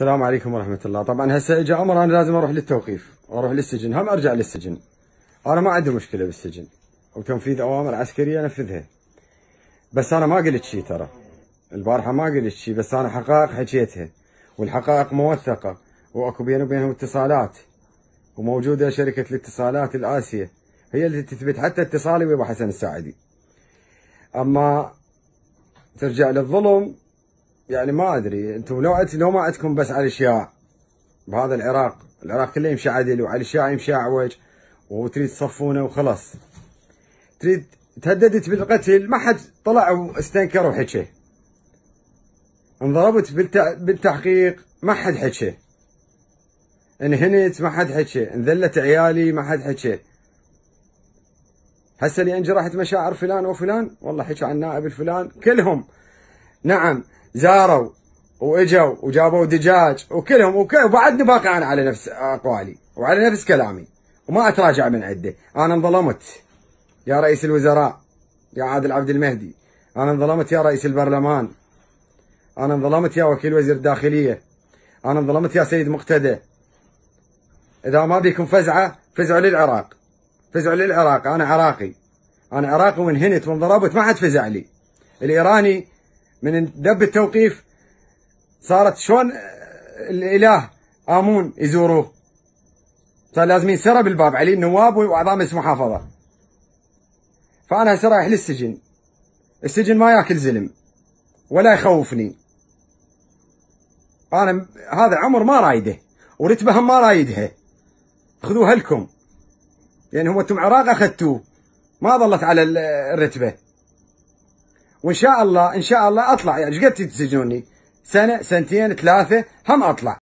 السلام عليكم ورحمة الله طبعا هسه اجى امر انا لازم اروح للتوقيف واروح للسجن هم ارجع للسجن انا ما عندي مشكلة بالسجن وتنفيذ اوامر عسكرية انفذها بس انا ما قلت شيء ترى البارحة ما قلت شيء بس انا حقائق حكيتها والحقائق موثقة واكو بيني وبينهم اتصالات وموجودة شركة الاتصالات الآسية هي اللي تثبت حتى اتصالي ويا حسن الساعدي اما ترجع للظلم يعني ما ادري انتم لو لو ما عندكم بس علي الاشياء بهذا العراق العراق كله يمشي عدل وعلي الاشياء يمشي اعوج وتريد تصفونه وخلاص تريد تهددت بالقتل ما حد طلع واستنكر وحكي انضربت بالتحقيق ما حد حكي انهنت ما حد حكي انذلت عيالي ما حد حكي هسه اللي انجرحت مشاعر فلان وفلان والله حكي عن نائب الفلان كلهم نعم زاروا واجوا وجابوا دجاج وكلهم وبعدني باقي انا على نفس اقوالي وعلى نفس كلامي وما اتراجع من عده انا انظلمت يا رئيس الوزراء يا عادل عبد المهدي انا انظلمت يا رئيس البرلمان انا انظلمت يا وكيل وزير الداخليه انا انظلمت يا سيد مقتدى اذا ما بيكم فزعه فزعوا للعراق فزعوا للعراق انا عراقي انا عراقي وانهنت وانضربت ما حد فزع لي الايراني من دب التوقيف صارت شلون الاله امون يزوروه صار لازم ينسرى بالباب عليه النواب واعضاء مجلس محافظه فانا هسه رايح للسجن السجن ما ياكل زلم ولا يخوفني انا هذا عمر ما رايده ورتبه ما رايدها خذوها لكم لان يعني هو انتم عراق اخذتوه ما ظلت على الرتبه وان شاء الله ان شاء الله اطلع يعني ايش قد تسجنوني سنه سنتين ثلاثه هم اطلع